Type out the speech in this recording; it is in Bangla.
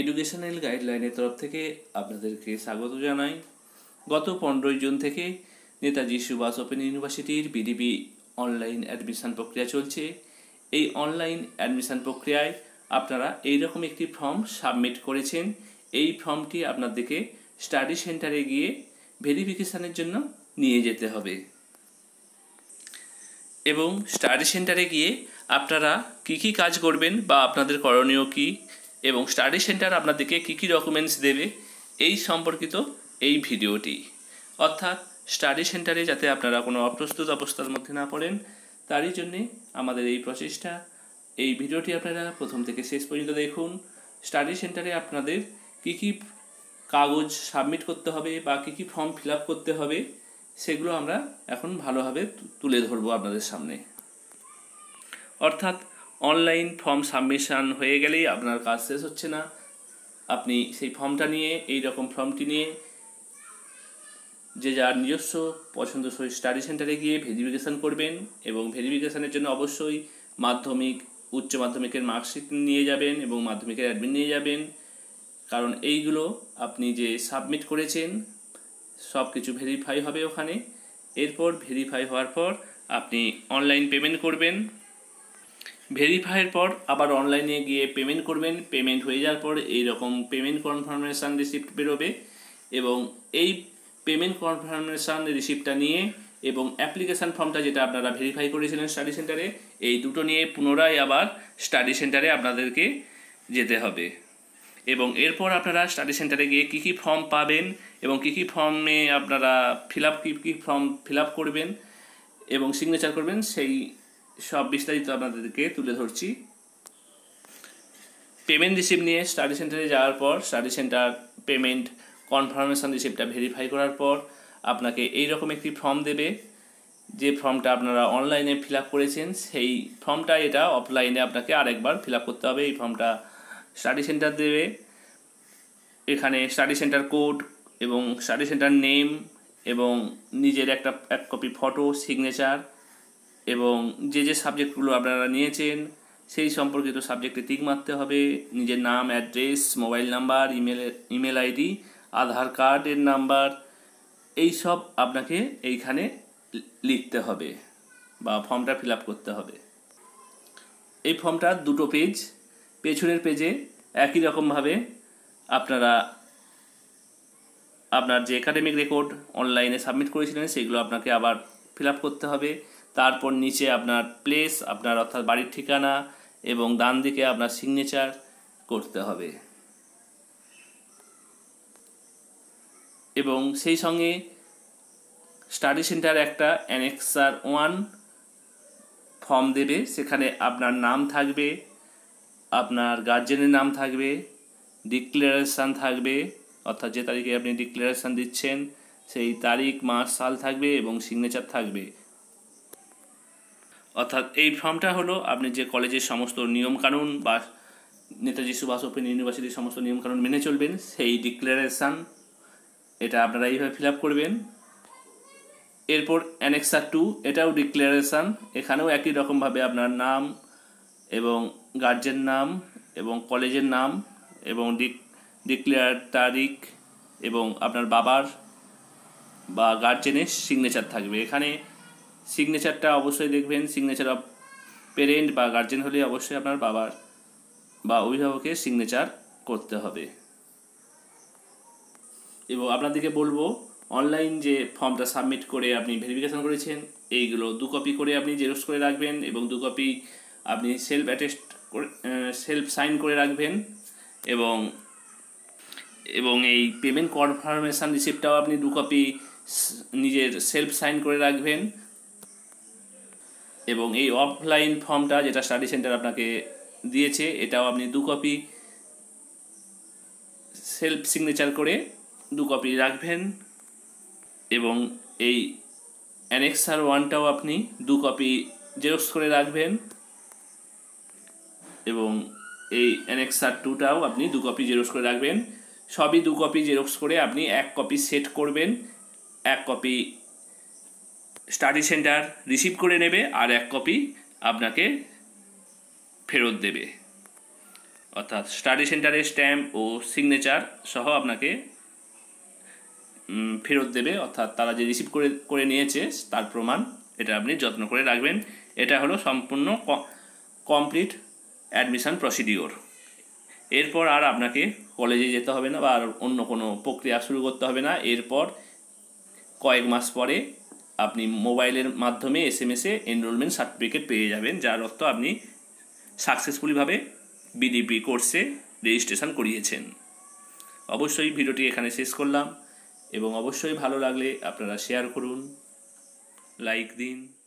এডুকেশনাল গাইডলাইনের তরফ থেকে আপনাদেরকে স্বাগত জানাই গত পনেরোই জুন থেকে নেতাজি সুভাষ ওপেন ইউনিভার্সিটির বিডিবি অনলাইন অ্যাডমিশন প্রক্রিয়া চলছে এই অনলাইন অ্যাডমিশন প্রক্রিয়ায় আপনারা এইরকম একটি ফর্ম সাবমিট করেছেন এই ফর্মটি আপনাদেরকে স্টাডি সেন্টারে গিয়ে ভেরিফিকেশানের জন্য নিয়ে যেতে হবে এবং স্টাডি সেন্টারে গিয়ে আপনারা কি কি কাজ করবেন বা আপনাদের করণীয় কী এবং স্টাডি সেন্টার আপনাদেরকে কী কী ডকুমেন্টস দেবে এই সম্পর্কিত এই ভিডিওটি অর্থাৎ স্টাডি সেন্টারে যাতে আপনারা কোনো অপ্রস্তুত অবস্থার মধ্যে না পড়েন তারই জন্যে আমাদের এই প্রচেষ্টা এই ভিডিওটি আপনারা প্রথম থেকে শেষ পর্যন্ত দেখুন স্টাডি সেন্টারে আপনাদের কী কী কাগজ সাবমিট করতে হবে বা কী কী ফর্ম ফিল করতে হবে সেগুলো আমরা এখন ভালোভাবে তুলে ধরবো আপনাদের সামনে অর্থাৎ অনলাইন ফর্ম সাবমিশন হয়ে গেলেই আপনার কাজ শেষ হচ্ছে না আপনি সেই ফর্মটা নিয়ে এই রকম ফর্মটি নিয়ে যে যার নিজস্ব পছন্দসই স্টাডি সেন্টারে গিয়ে ভেরিফিকেশান করবেন এবং ভেরিফিকেশানের জন্য অবশ্যই মাধ্যমিক উচ্চ মাধ্যমিকের মার্কশিট নিয়ে যাবেন এবং মাধ্যমিকের অ্যাডমিট নিয়ে যাবেন কারণ এইগুলো আপনি যে সাবমিট করেছেন সব কিছু ভেরিফাই হবে ওখানে এরপর ভেরিফাই হওয়ার পর আপনি অনলাইন পেমেন্ট করবেন ভেরিফাইয়ের পর আবার অনলাইনে গিয়ে পেমেন্ট করবেন পেমেন্ট হয়ে যাওয়ার পর এই রকম পেমেন্ট কনফার্মেশান রিসিপ্ট বেরোবে এবং এই পেমেন্ট কনফার্মেশান রিসিপ্টটা নিয়ে এবং অ্যাপ্লিকেশান ফর্মটা যেটা আপনারা ভেরিফাই করেছিলেন স্টাডি সেন্টারে এই দুটো নিয়ে পুনরায় আবার স্টাডি সেন্টারে আপনাদেরকে যেতে হবে এবং এরপর আপনারা স্টাডি সেন্টারে গিয়ে কী কী ফর্ম পাবেন এবং কী কী ফর্মে আপনারা ফিল আপ কী কী ফর্ম ফিল আপ করবেন এবং সিগনেচার করবেন সেই সব বিস্তারিত আপনাদেরকে তুলে ধরছি পেমেন্ট রিসিপ্ট নিয়ে স্টাডি সেন্টারে যাওয়ার পর স্টাডি সেন্টার পেমেন্ট কনফার্মেশন রিসিপ্টটা ভেরিফাই করার পর আপনাকে এই রকম একটি ফর্ম দেবে যে ফর্মটা আপনারা অনলাইনে ফিল আপ করেছেন সেই ফর্মটা এটা অফলাইনে আপনাকে আরেকবার ফিল আপ করতে হবে এই ফর্মটা স্টাডি সেন্টার দেবে এখানে স্টাডি সেন্টার কোড এবং স্টাডি সেন্টার নেম এবং নিজের একটা এক কপি ফটো সিগনেচার এবং যে যে সাবজেক্টগুলো আপনারা নিয়েছেন সেই সম্পর্কিত সাবজেক্টে টিক মারতে হবে নিজের নাম address mobile number email email ID Aadhaar কার্ডের নাম্বার এই সব আপনাকে এইখানে লিখতে হবে বা ফর্মটা ফিল আপ করতে হবে এই ফর্মটার দুটো পেজ পেছনের পেজে একই রকমভাবে আপনারা আপনার যে একাডেমিক রেকর্ড অনলাইনে সাবমিট করেছিলেন সেগুলো আপনাকে আবার ফিল আপ করতে হবে তারপর নিচে আপনার প্লেস আপনার অর্থাৎ বাড়ির ঠিকানা এবং ডান দিকে আপনার সিগনেচার করতে হবে এবং সেই সঙ্গে স্টাডি সেন্টার একটা অ্যানেক্সার ওয়ান ফর্ম দেবে সেখানে আপনার নাম থাকবে আপনার গার্জেনের নাম থাকবে ডিক্লারেশান থাকবে অর্থাৎ যে তারিখে আপনি ডিক্লারেশান দিচ্ছেন সেই তারিখ মাস সাল থাকবে এবং সিগনেচার থাকবে অর্থাৎ এই ফর্মটা হলো আপনি যে কলেজের সমস্ত নিয়মকানুন বা নেতাজি সুভাষ ওপেন ইউনিভার্সিটির সমস্ত নিয়মকানুন মেনে চলবেন সেই ডিক্লারেশান এটা আপনারা এইভাবে ফিল আপ করবেন এরপর অ্যানেক্সা টু এটাও ডিক্লারেশান এখানেও একই রকমভাবে আপনার নাম এবং গার্জেন নাম এবং কলেজের নাম এবং ডিক্লেয়ার তারিখ এবং আপনার বাবার বা গার্জেনের সিগনেচার থাকবে এখানে সিগনেচারটা অবশ্যই দেখবেন সিগনেচার অফ পেরেন্ট বা গার্জেন হলে অবশ্যই আপনার বাবার বা অভিভাবকের সিগনেচার করতে হবে এবং আপনাদেরকে বলবো অনলাইন যে ফর্মটা সাবমিট করে আপনি ভেরিফিকেশন করেছেন এইগুলো দু কপি করে আপনি জেরক্স করে রাখবেন এবং দু কপি আপনি সেলফ অ্যাটেস্ট করে সেলফ সাইন করে রাখবেন এবং এবং এই পেমেন্ট কনফার্মেশান রিসিপ্টটাও আপনি দু কপি নিজের সেলফ সাইন করে রাখবেন এবং এই অফলাইন ফর্মটা যেটা স্টাডি সেন্টার আপনাকে দিয়েছে এটাও আপনি দু কপি সেলফ সিগনেচার করে দু কপি রাখবেন এবং এই অ্যানেক্সার ওয়ানটাও আপনি দু কপি জেরক্স করে রাখবেন এবং এই অ্যানেক্সার টুটাও আপনি দু কপি জেরক্স করে রাখবেন সবই দু কপি জেরক্স করে আপনি এক কপি সেট করবেন এক কপি স্টাডি সেন্টার রিসিভ করে নেবে আর এক কপি আপনাকে ফেরত দেবে অর্থাৎ স্টাডি সেন্টারের স্ট্যাম্প ও সিগনেচার সহ আপনাকে ফেরত দেবে অর্থাৎ তারা যে রিসিভ করে করে নিয়েছে তার প্রমাণ এটা আপনি যত্ন করে রাখবেন এটা হলো সম্পূর্ণ কমপ্লিট অ্যাডমিশান প্রসিডিওর এরপর আর আপনাকে কলেজে যেতে হবে না বা আর অন্য কোনো প্রক্রিয়া শুরু করতে হবে না এরপর কয়েক মাস পরে আপনি মোবাইলের মাধ্যমে এস এম এসে এনরোলমেন্ট সার্টিফিকেট পেয়ে যাবেন যার অর্থ আপনি সাকসেসফুলিভাবে বিডিপি কোর্সে রেজিস্ট্রেশন করিয়েছেন অবশ্যই ভিডিওটি এখানে শেষ করলাম এবং অবশ্যই ভালো লাগলে আপনারা শেয়ার করুন লাইক দিন